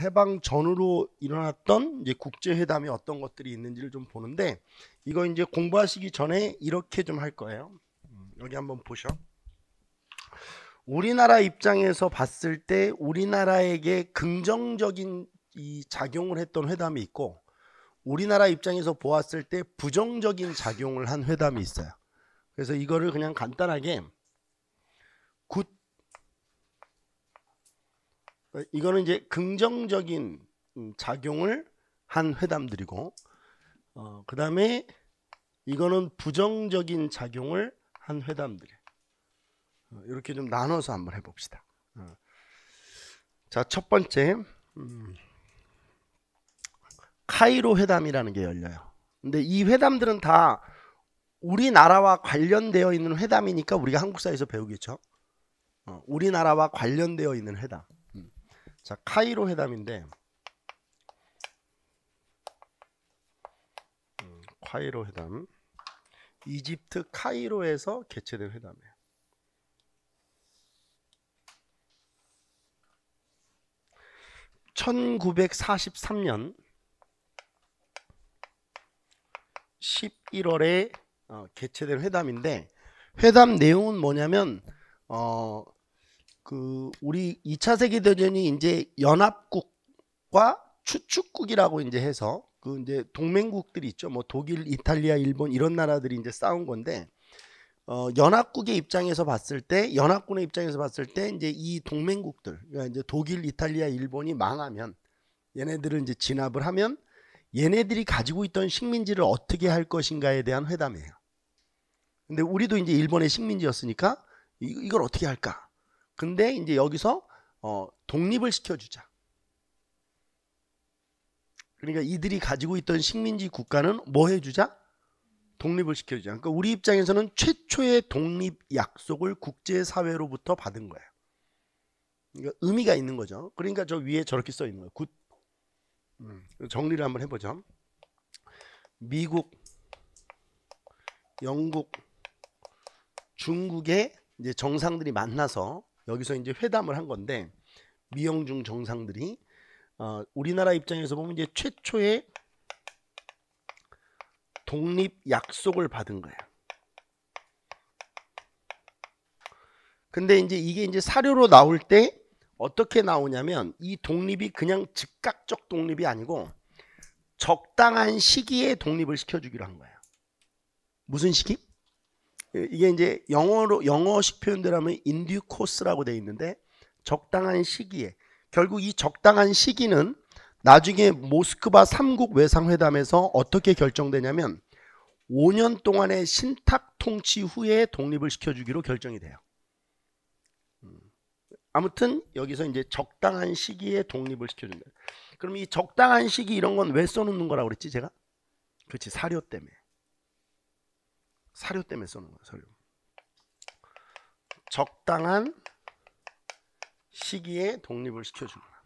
해방 전으로 일어났던 이제 국제 회담이 어떤 것들이 있는지를 좀 보는데 이거 이제 공부하시기 전에 이렇게 좀 할 거예요. 음, 여기 한번 보셔. 우리나라 입장에서 봤을 때 우리나라에게 긍정적인 이 작용을 했던 회담이 있고 우리나라 입장에서 보았을 때 부정적인 작용을 한 회담이 있어요. 그래서 이거를 그냥 간단하게 이거는 이제 긍정적인 음, 작용을 한 회담들이고 어, 그 다음에 이거는 부정적인 작용을 한 회담들이 어, 렇게좀 나눠서 한번 해봅시다. 어. 자첫 번째 음, 카이로 회담이라는 게 열려요. 근데 이 회담들은 다 우리나라와 관련되어 있는 회담이니까 우리가 한국 사에서 배우겠죠. 어, 우리나라와 관련되어 있는 회담. 자, 카이로 회담인데 음, 카이로 회담 이집트 카이로에서 개최된 회담이에요. 1 9 4 3년1 1 월에 개최된 회담인데 회담 내용은 뭐냐면 어, 그 우리 2차 세계 대전이 이제 연합국과 추축국이라고 이제 해서 그 이제 동맹국들이 있죠. 뭐 독일, 이탈리아, 일본 이런 나라들이 이제 싸운 건데 어 연합국의 입장에서 봤을 때 연합군의 입장에서 봤을 때 이제 이 동맹국들 그러니까 이제 독일, 이탈리아, 일본이 망하면 얘네들을 이제 진압을 하면 얘네들이 가지고 있던 식민지를 어떻게 할 것인가에 대한 회담이에요. 근데 우리도 이제 일본의 식민지였으니까 이, 이걸 어떻게 할까? 근데 이제 여기서 어, 독립을 시켜주자. 그러니까 이들이 가지고 있던 식민지 국가는 뭐 해주자? 독립을 시켜주자. 그러니까 우리 입장에서는 최초의 독립 약속을 국제사회로부터 받은 거예요. 그러니까 의미가 있는 거죠. 그러니까 저 위에 저렇게 써 있는 거예요. 굿. 음, 정리를 한번 해보죠. 미국, 영국, 중국의 이제 정상들이 만나서 여기서 이제 회담을 한 건데 미영중 정상들이 어, 우리나라 입장에서 보면 이제 최초의 독립 약속을 받은 거예요. 근데 이제 이게 이제 사료로 나올 때 어떻게 나오냐면 이 독립이 그냥 즉각적 독립이 아니고 적당한 시기에 독립을 시켜주기로 한 거예요. 무슨 시기? 예, 이게 이제 영어로 영어식 표현들 하면 인듀 코스라고 돼 있는데 적당한 시기에 결국 이 적당한 시기는 나중에 모스크바 3국 외상회담에서 어떻게 결정되냐면 5년 동안의 신탁 통치 후에 독립을 시켜주기로 결정이 돼요. 음. 아무튼 여기서 이제 적당한 시기에 독립을 시켜준다. 그럼 이 적당한 시기 이런 건 왜 써놓는 거라고 그랬지 제가? 그렇지 사료 때문에. 사료 때문에 써는 거예요. 사료. 적당한 시기에 독립을 시켜주는 거야.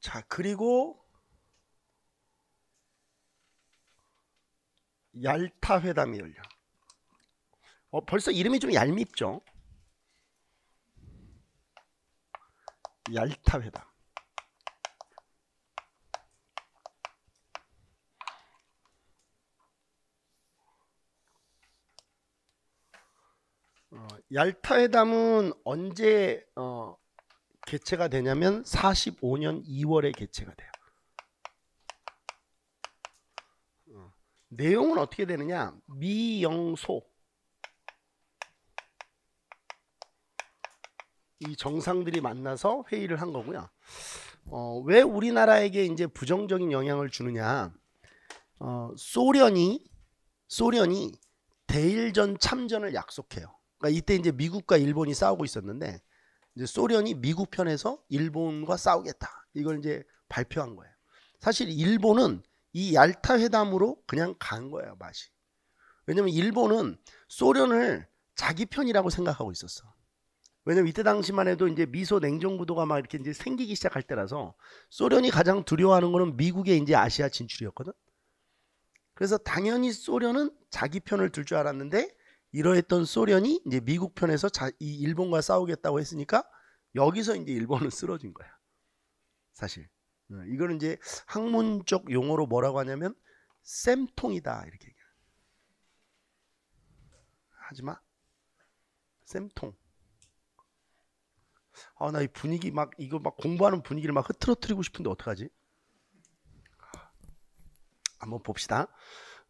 자, 그리고 얄타 회담이 열려. 어, 벌써 이름이 좀 얄밉죠? 얄타 회담. 어, 얄타 회담은 언제 어, 개최가 되냐면 45년 2월에 개최가 돼요. 어, 내용은 어떻게 되느냐? 미영소 이 정상들이 만나서 회의를 한 거고요. 어, 왜 우리나라에게 이제 부정적인 영향을 주느냐? 어, 소련이 소련이 대일전 참전을 약속해요. 그러니까 이때 이제 미국과 일본이 싸우고 있었는데 이제 소련이 미국 편에서 일본과 싸우겠다. 이걸 이제 발표한 거예요. 사실 일본은 이 얄타 회담으로 그냥 간 거예요, 맛이. 왜냐면 일본은 소련을 자기 편이라고 생각하고 있었어. 왜냐면 이때 당시만 해도 이제 미소 냉전 구도가 막 이렇게 이제 생기기 시작할 때라서 소련이 가장 두려워하는 거는 미국의 이제 아시아 진출이었거든. 그래서 당연히 소련은 자기 편을 둘 줄 알았는데 이러했던 소련이 이제 미국 편에서 자, 이 일본과 싸우겠다고 했으니까 여기서 이제 일본은 쓰러진 거야. 사실. 어, 이거는 이제 학문적 용어로 뭐라고 하냐면 쌤통이다 이렇게 얘기해요. 하지 마. 쌤통. 아, 나 이 분위기 막 이거 막 공부하는 분위기를 막 흐트러뜨리고 싶은데 어떡하지? 한번 봅시다.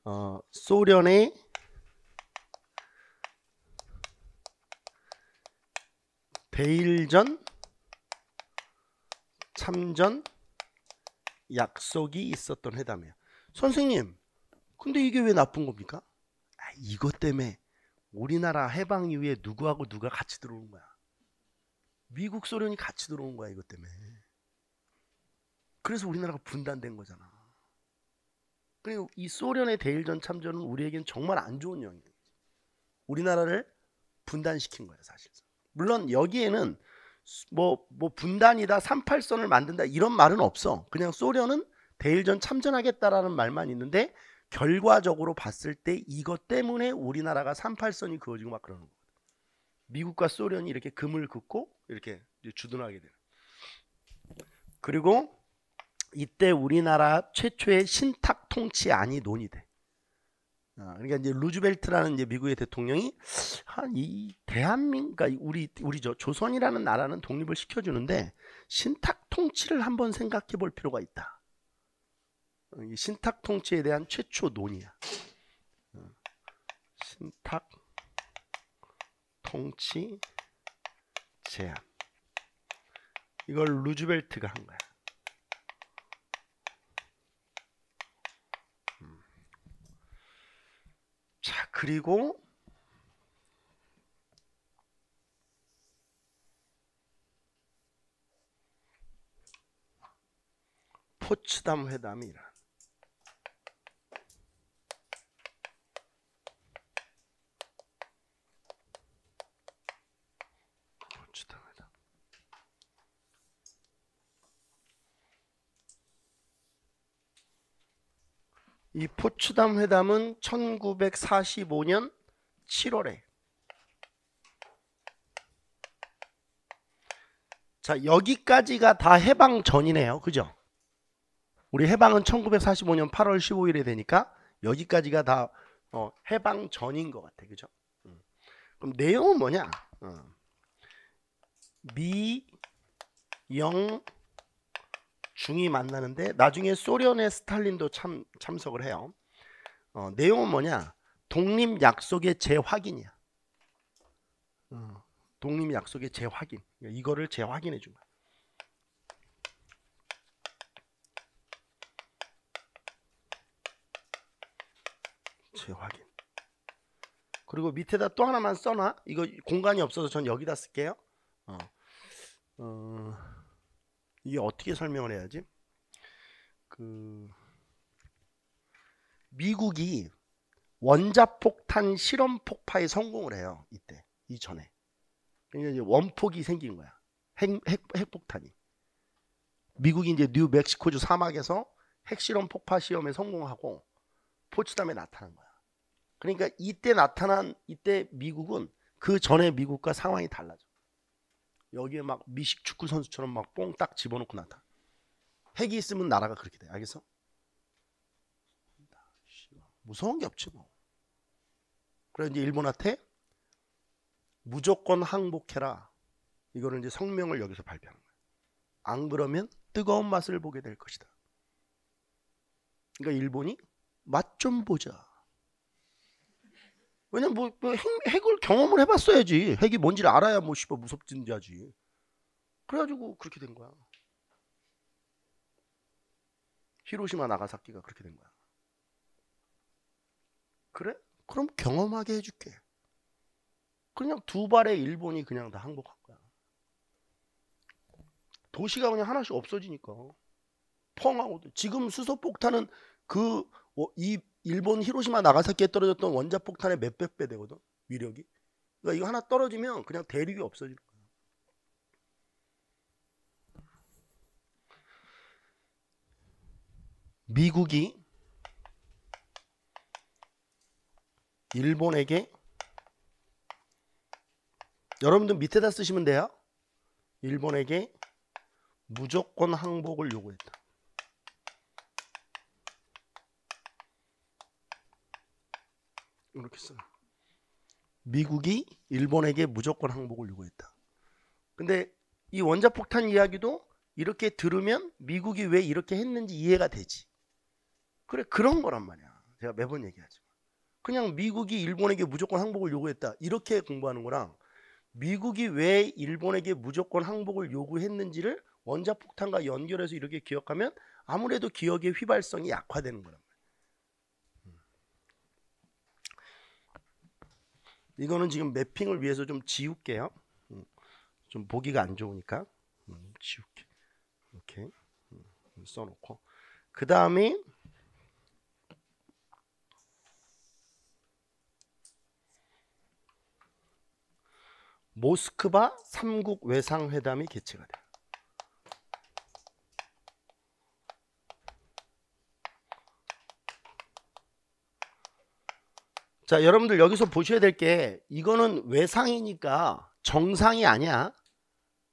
어, 소련의 대일전, 참전, 약속이 있었던 회담이에요. 선생님, 근데 이게 왜 나쁜 겁니까? 아, 이것 때문에 우리나라 해방 이후에 누구하고 누가 같이 들어온 거야. 미국 소련이 같이 들어온 거야 이것 때문에. 그래서 우리나라가 분단된 거잖아. 그리고 이 소련의 대일전 참전은 우리에겐 정말 안 좋은 영향이지. 우리나라를 분단시킨 거야 사실상. 물론 여기에는 뭐, 뭐 분단이다, 38선을 만든다 이런 말은 없어. 그냥 소련은 대일전 참전하겠다라는 말만 있는데 결과적으로 봤을 때 이것 때문에 우리나라가 38선이 그어지고 막 그러는 거예요. 미국과 소련이 이렇게 금을 긋고 이렇게 주둔하게 되는. 그리고 이때 우리나라 최초의 신탁 통치안이 논의돼. 아, 그러니까 이제 루즈벨트라는 이제 미국의 대통령이 한 이 대한민 그러니까 우리 우리 저 조선이라는 나라는 독립을 시켜주는데 신탁 통치를 한번 생각해 볼 필요가 있다. 어, 이 신탁 통치에 대한 최초 논의야. 어, 신탁 통치 제안. 이걸 루즈벨트가 한 거야. 그리고 포츠담 회담이 일어 이 포츠담 회담은 1945년 7월에 자 여기까지가 다 해방 전이네요. 그죠? 우리 해방은 1945년 8월 15일에 되니까 여기까지가 다 어, 해방 전인 것 같아. 그죠? 음. 그럼 내용은 뭐냐? 어. 미, 영, 중이 만나는데 나중에 소련의 스탈린도 참, 참석을 해요. 어, 내용은 뭐냐? 독립 약속의 재확인이야. 어, 독립 약속의 재확인. 그러니까 이거를 재확인해 준 거야. 재확인. 그리고 밑에다 또 하나만 써놔. 이거 공간이 없어서 전 여기다 쓸게요. 어. 어. 이게 어떻게 설명을 해야지? 그 미국이 원자폭탄 실험 폭파에 성공을 해요. 이때 이전에. 그러니까 이제 원폭이 생긴 거야. 핵, 핵, 핵폭탄이. 미국이 이제 뉴멕시코주 사막에서 핵실험 폭파 시험에 성공하고 포츠담에 나타난 거야. 그러니까 이때 나타난 이때 미국은 그 전에 미국과 상황이 달라져. 여기에 막 미식 축구 선수처럼 막 뽕 딱 집어넣고 나타. 핵이 있으면 나라가 그렇게 돼. 알겠어? 아, 무서운 게 없지 뭐. 그래 이제 일본한테 무조건 항복해라. 이거는 이제 성명을 여기서 발표하는 거야. 안 그러면 뜨거운 맛을 보게 될 것이다. 그러니까 일본이 맛 좀 보자. 왜냐면 뭐, 뭐 핵, 핵을 경험을 해봤어야지. 핵이 뭔지를 알아야 뭐 씨발 무섭든지 하지. 그래가지고 그렇게 된 거야. 히로시마 나가사키가 그렇게 된 거야. 그래? 그럼 경험하게 해줄게. 그냥 두 발에 일본이 그냥 다항복할 거야. 도시가 그냥 하나씩 없어지니까 펑하고 지금 수소폭탄은 그이 일본 히로시마 나가사키에 떨어졌던 원자폭탄의 몇백 배 되거든 위력이 그러니까 이거 하나 떨어지면 그냥 대륙이 없어질는 거야 미국이 일본에게 여러분들 밑에다 쓰시면 돼요 일본에게 무조건 항복을 요구했다 이렇게 써요. 미국이 일본에게 무조건 항복을 요구했다. 근데 이 원자폭탄 이야기도 이렇게 들으면 미국이 왜 이렇게 했는지 이해가 되지. 그래 그런 거란 말이야. 제가 매번 얘기하지만 그냥 미국이 일본에게 무조건 항복을 요구했다 이렇게 공부하는 거랑 미국이 왜 일본에게 무조건 항복을 요구했는지를 원자폭탄과 연결해서 이렇게 기억하면 아무래도 기억의 휘발성이 약화되는 거란 말이야. 이거는 지금 맵핑을 위해서 좀 지울게요. 음, 좀 보기가 안 좋으니까 음, 지울게. 음, 이렇게 써놓고 그 다음에 모스크바 삼국 외상회담이 개최가 됩자 여러분들 여기서 보셔야 될 게 이거는 외상이니까 정상이 아니야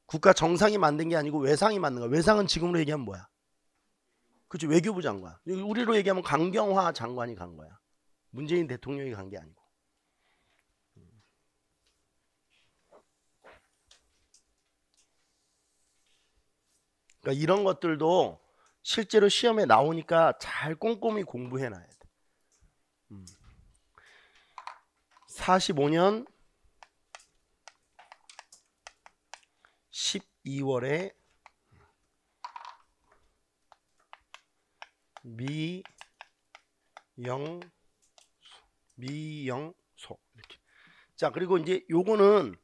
국가 정상이 만든 게 아니고 외상이 만든 거야 외상은 지금으로 얘기하면 뭐야 그치 외교부 장관 우리로 얘기하면 강경화 장관이 간 거야 문재인 대통령이 간 게 아니고 그러니까 이런 것들도 실제로 시험에 나오니까 잘 꼼꼼히 공부해놔야 돼 음. 45년 12월에 미 영소 미영소 이렇게 자 그리고 이제 요거는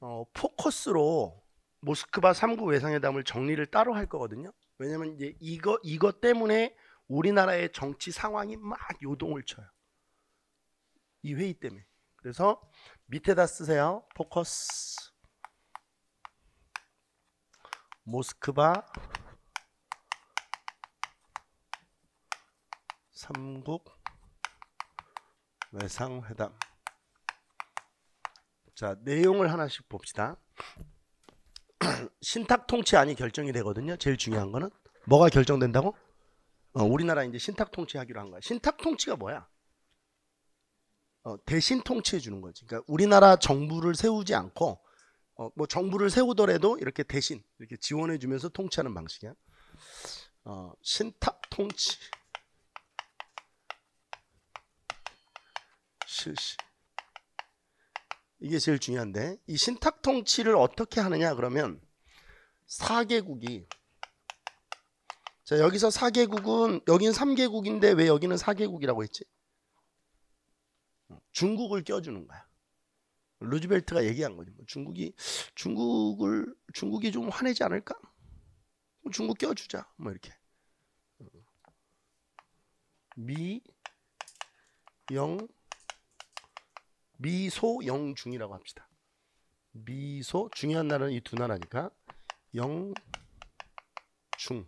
어, 포커스로 모스크바 3구 외상회담을 정리를 따로 할 거거든요 왜냐면 이제 이거 이거 때문에 우리나라의 정치 상황이 막 요동을 쳐요 이 회의 때문에. 그래서 밑에다 쓰세요. 포커스 모스크바 삼국 외상회담 자 내용을 하나씩 봅시다 신탁통치안이 결정이 되거든요 제일 중요한 거는 뭐가 결정된다고? 어, 우리나라 이제 신탁통치 하기로 한 거야 신탁통치가 뭐야? 어, 대신 통치해 주는 거지. 그러니까 우리나라 정부를 세우지 않고 어, 뭐 정부를 세우더라도 이렇게 대신 이렇게 지원해 주면서 통치하는 방식이야. 어, 신탁 통치 실시 이게 제일 중요한데 이 신탁 통치를 어떻게 하느냐 그러면 4개국이 자 여기서 4개국은 여기는 3개국인데 왜 여기는 4개국이라고 했지? 중국을 껴주는 거야. 루즈벨트가 얘기한 거지. 뭐 중국이 중국을 중국이 좀 화내지 않을까? 중국 껴주자. 뭐 이렇게. 미, 영, 미소 영 중이라고 합시다. 미소 중요한 나라는 이 두 나라니까 영, 중.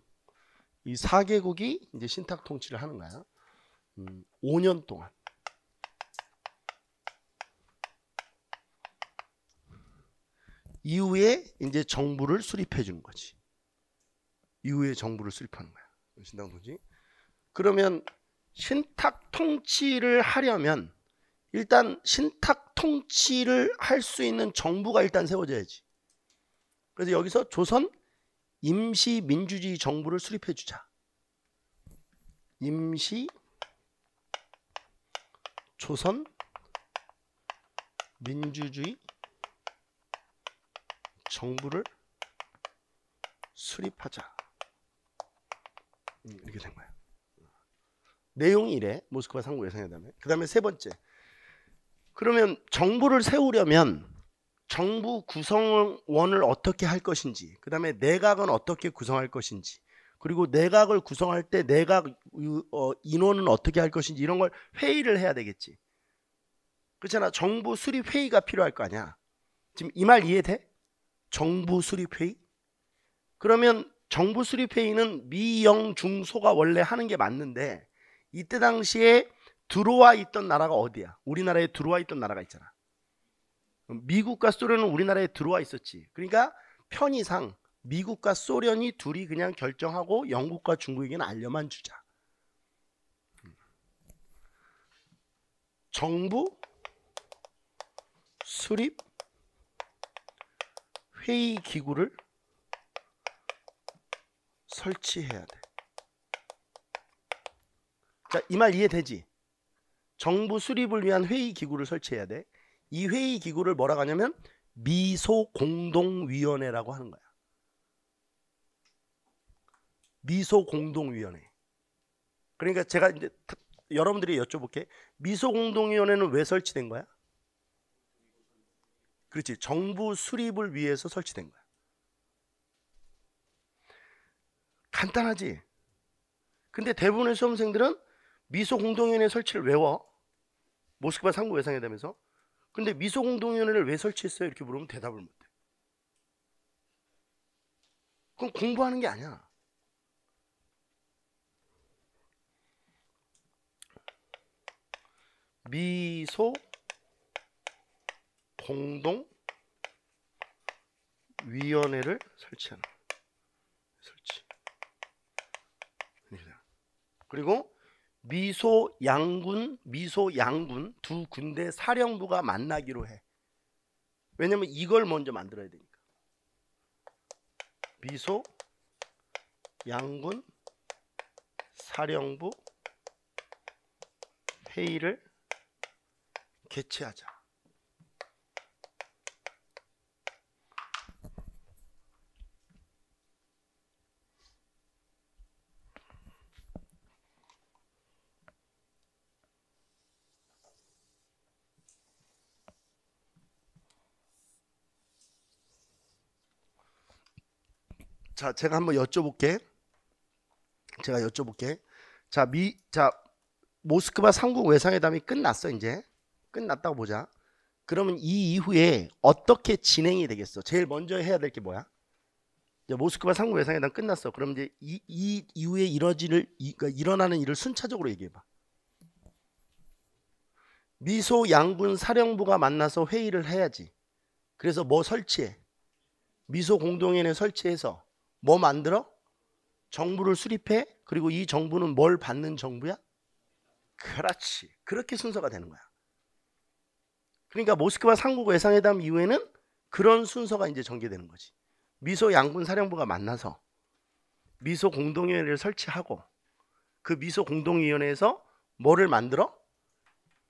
이 4개국이 이제 신탁 통치를 하는 거야. 음, 5년 동안. 이후에 이제 정부를 수립해 주는 거지. 이후에 정부를 수립하는 거야. 신당 통치. 그러면 신탁 통치를 하려면 일단 신탁 통치를 할 수 있는 정부가 일단 세워져야지. 그래서 여기서 조선 임시 민주주의 정부를 수립해 주자. 임시 조선 민주주의 정부를 수립하자 음. 이렇게 된 거예요. 내용이 이래 모스크바 상부 예상회담에 그 다음에 세 번째 그러면 정부를 세우려면 정부 구성원을 어떻게 할 것인지 그 다음에 내각은 어떻게 구성할 것인지 그리고 내각을 구성할 때 내각 어, 인원은 어떻게 할 것인지 이런 걸 회의를 해야 되겠지 그렇잖아 정부 수립 회의가 필요할 거 아니야 지금 이 말 이해돼? 정부 수립회의? 그러면 정부 수립회의는 미영중소가 원래 하는 게 맞는데 이때 당시에 들어와 있던 나라가 어디야? 우리나라에 들어와 있던 나라가 있잖아. 미국과 소련은 우리나라에 들어와 있었지. 그러니까 편의상 미국과 소련이 둘이 그냥 결정하고 영국과 중국에게는 알려만 주자. 정부 수립 회의 기구를 설치해야 돼. 자, 이 말 이해되지? 정부 수립을 위한 회의 기구를 설치해야 돼. 이 회의 기구를 뭐라고 하냐면 미소공동위원회라고 하는 거야. 미소공동위원회. 그러니까 제가 이제 여러분들이 여쭤볼게. 미소공동위원회는 왜 설치된 거야? 그렇지. 정부 수립을 위해서 설치된 거야. 간단하지. 근데 대부분의 수험생들은 미소공동위원회 설치를 외워. 모스크바 상부 외상에대면서 근데 미소공동위원회를 왜 설치했어요? 이렇게 물으면 대답을 못해. 그건 공부하는 게 아니야. 미소 공동위원회를 설치하는 설치 그리고 미소 양군 미소 양군 두 군대 사령부가 만나기로 해 왜냐면 이걸 먼저 만들어야 되니까 미소 양군 사령부 회의를 개최하자. 자, 제가 한번 여쭤볼게. 제가 여쭤볼게. 자, 미, 자, 모스크바 3국 외상회담이 끝났어, 이제. 끝났다고 보자. 그러면 이 이후에 어떻게 진행이 되겠어? 제일 먼저 해야 될 게 뭐야? 이제 모스크바 3국 외상회담 끝났어. 그럼 이제 이, 이 이후에 이뤄지는, 그러니까 일어나는 일을 순차적으로 얘기해봐. 미소 양군 사령부가 만나서 회의를 해야지. 그래서 뭐 설치해? 미소 공동회를 설치해서 뭐 만들어? 정부를 수립해? 그리고 이 정부는 뭘 받는 정부야? 그렇지. 그렇게 순서가 되는 거야. 그러니까 모스크바 상국 외상회담 이후에는 그런 순서가 이제 전개되는 거지. 미소 양군 사령부가 만나서 미소 공동위원회를 설치하고 그 미소 공동위원회에서 뭐를 만들어?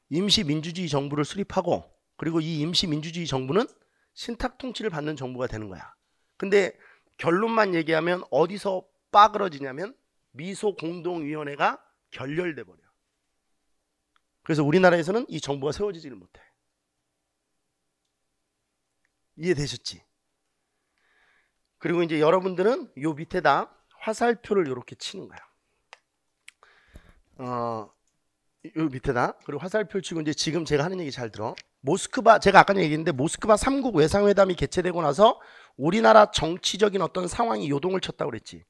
임시 민주주의 정부를 수립하고 그리고 이 임시 민주주의 정부는 신탁 통치를 받는 정부가 되는 거야. 근데 결론만 얘기하면 어디서 빠그러지냐면 미소 공동위원회가 결렬돼 버려. 그래서 우리나라에서는 이 정부가 세워지지를 못해. 이해되셨지? 그리고 이제 여러분들은 요 밑에다 화살표를 이렇게 치는 거야. 어, 요 밑에다 그리고 화살표 치고 이제 지금 제가 하는 얘기 잘 들어. 모스크바 제가 아까 얘기했는데 모스크바 3국 외상회담이 개최되고 나서 우리나라 정치적인 어떤 상황이 요동을 쳤다고 그랬지.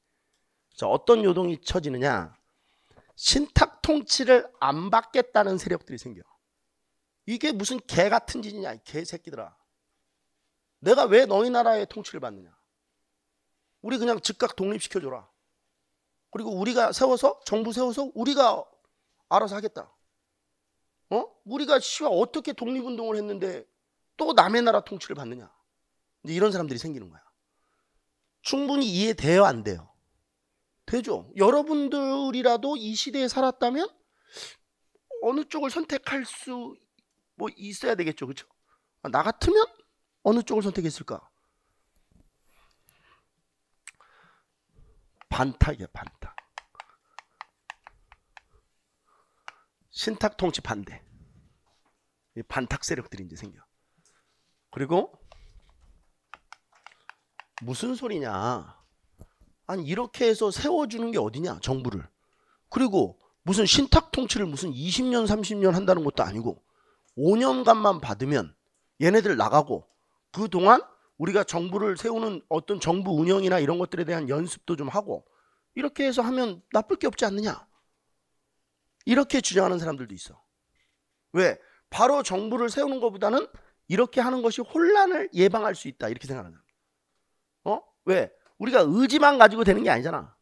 자, 어떤 요동이 쳐지느냐? 신탁 통치를 안 받겠다는 세력들이 생겨. 이게 무슨 개 같은 짓이냐, 개 새끼들아. 내가 왜 너희 나라의 통치를 받느냐? 우리 그냥 즉각 독립시켜줘라. 그리고 우리가 세워서, 정부 세워서 우리가 알아서 하겠다. 어? 우리가 시와 어떻게 독립운동을 했는데 또 남의 나라 통치를 받느냐. 이제 이런 사람들이 생기는 거야. 충분히 이해돼요, 안 돼요? 되죠. 여러분들이라도 이 시대에 살았다면 어느 쪽을 선택할 수 뭐 있어야 되겠죠, 그렇죠? 나 같으면 어느 쪽을 선택했을까? 반타이야반타 신탁 통치 반대. 반탁 세력들이 이제 생겨. 그리고 무슨 소리냐? 아니 이렇게 해서 세워주는 게 어디냐? 정부를. 그리고 무슨 신탁 통치를 무슨 20년 30년 한다는 것도 아니고 5년간만 받으면 얘네들 나가고 그 동안 우리가 정부를 세우는 어떤 정부 운영이나 이런 것들에 대한 연습도 좀 하고 이렇게 해서 하면 나쁠 게 없지 않느냐? 이렇게 주장하는 사람들도 있어. 왜? 바로 정부를 세우는 것보다는 이렇게 하는 것이 혼란을 예방할 수 있다. 이렇게 생각하는 사람. 어? 왜? 우리가 의지만 가지고 되는 게 아니잖아.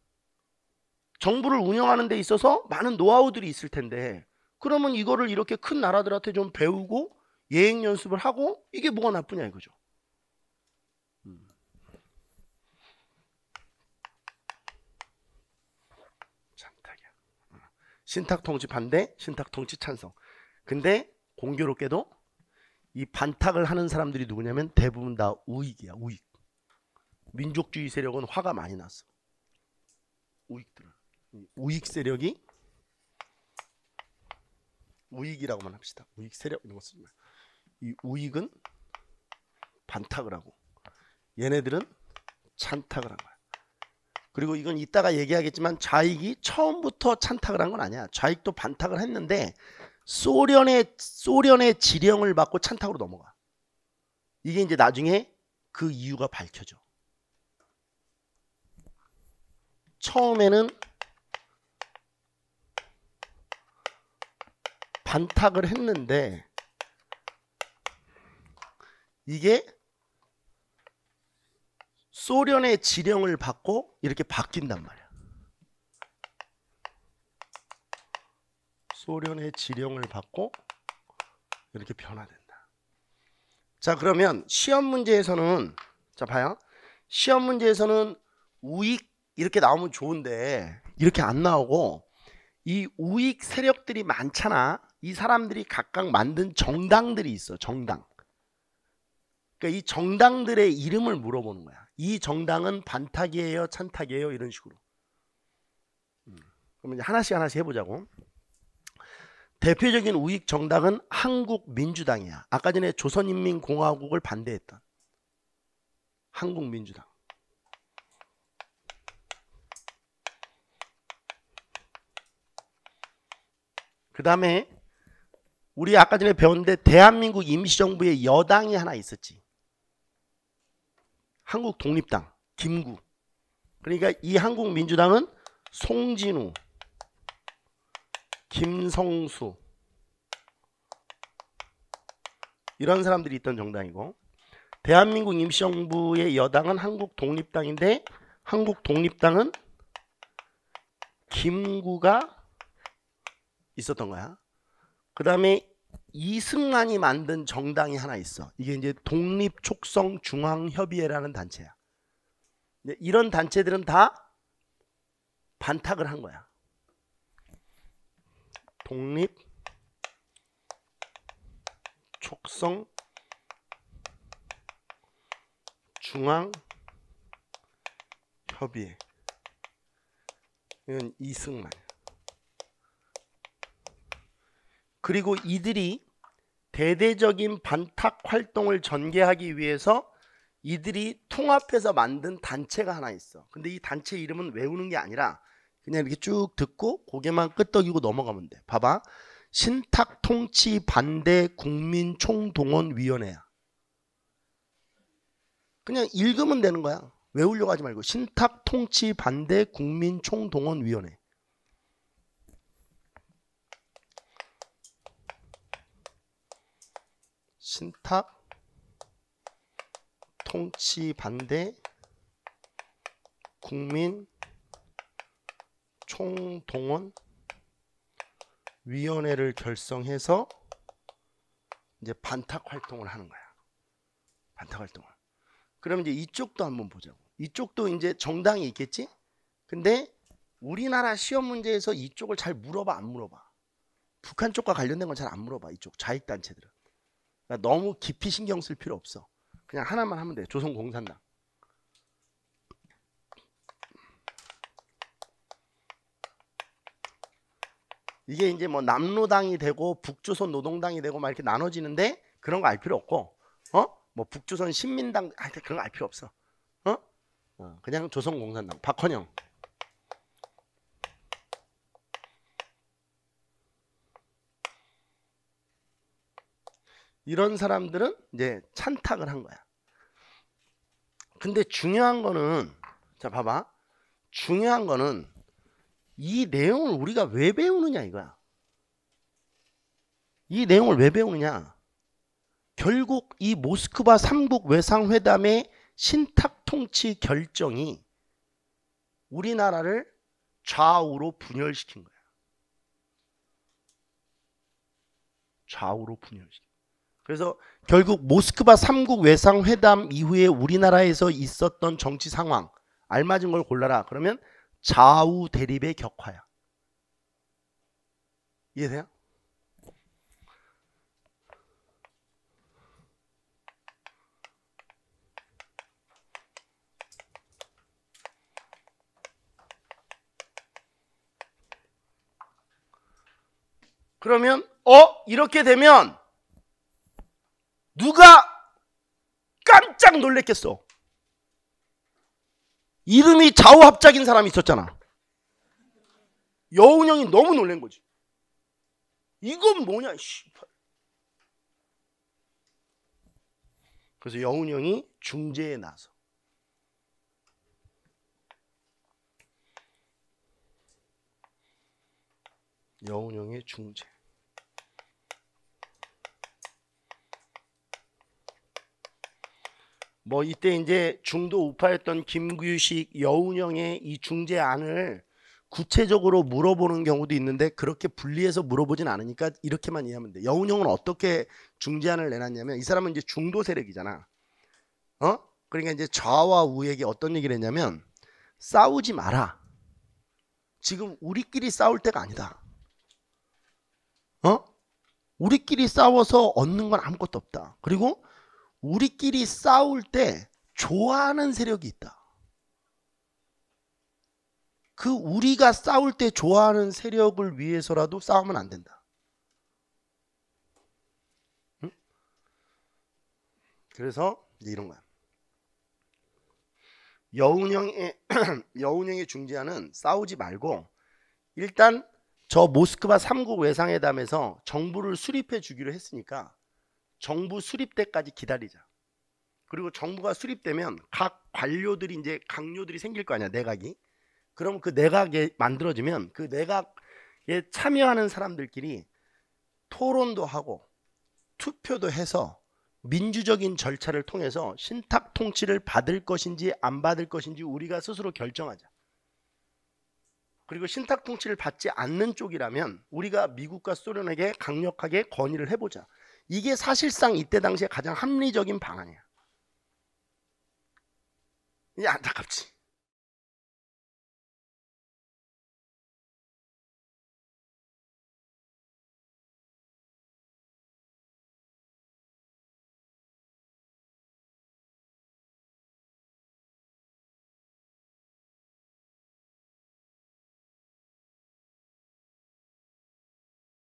정부를 운영하는 데 있어서 많은 노하우들이 있을 텐데 그러면 이거를 이렇게 큰 나라들한테 좀 배우고 예행 연습을 하고 이게 뭐가 나쁘냐 이거죠. 음. 신탁 통치 반대, 신탁 통치 찬성. 근데 공교롭게도 이 반탁을 하는 사람들이 누구냐면 대부분 다 우익이야, 우익. 민족주의 세력은 화가 많이 났어. 우익들은. 우익 세력이 우익이라고만 합시다. 우익 세력 이런 거 쓰지 마. 이 우익은 반탁을 하고 얘네들은 찬탁을 한 거야. 그리고 이건 이따가 얘기하겠지만 좌익이 처음부터 찬탁을 한 건 아니야. 좌익도 반탁을 했는데 소련의 소련의 지령을 받고 찬탁으로 넘어가. 이게 이제 나중에 그 이유가 밝혀져. 처음에는 반탁을 했는데 이게 소련의 지령을 받고 이렇게 바뀐단 말이야. 소련의 지령을 받고 이렇게 변화된다. 자, 그러면 시험 문제에서는 자, 봐요. 시험 문제에서는 우익 이렇게 나오면 좋은데 이렇게 안 나오고 이 우익 세력들이 많잖아. 이 사람들이 각각 만든 정당들이 있어. 정당. 그러니까 이 정당들의 이름을 물어보는 거야. 이 정당은 반탁이에요, 찬탁이에요 이런 식으로. 음. 그러면 하나씩 하나씩 해보자고. 대표적인 우익 정당은 한국민주당이야. 아까 전에 조선인민공화국을 반대했던 한국민주당. 그 다음에 우리 아까 전에 배웠는데 대한민국 임시정부의 여당이 하나 있었지. 한국 독립당 김구. 그러니까 이 한국 민주당은 송진우, 김성수 이런 사람들이 있던 정당이고 대한민국 임시정부의 여당은 한국 독립당인데 한국 독립당은 김구가 있었던 거야. 그 다음에 이승만이 만든 정당이 하나 있어. 이게 이제 독립촉성중앙협의회라는 단체야. 이런 단체들은 다 반탁을 한 거야. 독립 촉성 중앙 협의회 이건 이승만 그리고 이들이 대대적인 반탁 활동을 전개하기 위해서 이들이 통합해서 만든 단체가 하나 있어. 근데 이 단체 이름은 외우는 게 아니라 그냥 이렇게 쭉 듣고 고개만 끄덕이고 넘어가면 돼. 봐봐. 신탁통치 반대 국민총동원위원회야. 그냥 읽으면 되는 거야. 외우려고 하지 말고 신탁통치 반대 국민총동원위원회. 신탁 통치 반대 국민 총동원 위원회를 결성해서 이제 반탁 활동을 하는 거야. 반탁 활동을. 그럼 이제 이쪽도 한번 보자고. 이쪽도 이제 정당이 있겠지? 근데 우리나라 시험 문제에서 이쪽을 잘 물어봐 안 물어봐. 북한 쪽과 관련된 건 잘 안 물어봐 이쪽 자익 단체들은. 그러니까 너무 깊이 신경 쓸 필요 없어. 그냥 하나만 하면 돼. 조선공산당. 이게 이제 뭐 남로당이 되고 북조선 노동당이 되고 막 이렇게 나눠지는데 그런 거 알 필요 없고 어? 뭐 북조선 신민당 하여튼 아, 그런 거 알 필요 없어. 어? 어 그냥 조선공산당 박헌영 이런 사람들은 이제 찬탁을 한 거야. 근데 중요한 거는 자 봐봐. 중요한 거는 이 내용을 우리가 왜 배우느냐 이거야. 이 내용을 왜 배우느냐? 결국 이 모스크바 3국 외상회담의 신탁 통치 결정이 우리나라를 좌우로 분열시킨 거야. 좌우로 분열시킨 그래서 결국 모스크바 3국 외상회담 이후에 우리나라에서 있었던 정치 상황 알맞은 걸 골라라. 그러면 좌우 대립의 격화야. 이해돼요? 그러면 어 이렇게 되면 누가 깜짝 놀랬겠어. 이름이 좌우합작인 사람이 있었잖아. 여운 형이 너무 놀란 거지. 이건 뭐냐, 씨 그래서 여운 형이 중재에 나서. 여운 형의 중재. 뭐 이때 이제 중도 우파였던 김규식, 여운형의 이 중재안을 구체적으로 물어보는 경우도 있는데 그렇게 분리해서 물어보진 않으니까 이렇게만 이해하면 돼. 여운형은 어떻게 중재안을 내놨냐면 이 사람은 이제 중도 세력이잖아. 어? 그러니까 이제 좌와 우에게 어떤 얘기를 했냐면 싸우지 마라. 지금 우리끼리 싸울 때가 아니다. 어? 우리끼리 싸워서 얻는 건 아무것도 없다. 그리고 우리끼리 싸울 때 좋아하는 세력이 있다. 그 우리가 싸울 때 좋아하는 세력을 위해서라도 싸우면 안 된다. 응? 그래서 이런 거야. 여운형의 여운형의 중재하는 싸우지 말고 일단 저 모스크바 3국 외상회담에서 정부를 수립해 주기로 했으니까 정부 수립 때까지 기다리자. 그리고 정부가 수립되면 각 관료들이 이제 강료들이 생길 거 아니야 내각이. 그럼 그 내각에 만들어지면 그 내각에 참여하는 사람들끼리 토론도 하고 투표도 해서 민주적인 절차를 통해서 신탁 통치를 받을 것인지 안 받을 것인지 우리가 스스로 결정하자. 그리고 신탁 통치를 받지 않는 쪽이라면 우리가 미국과 소련에게 강력하게 건의를 해보자. 이게 사실상 이때 당시에 가장 합리적인 방안이야. 이게 안타깝지.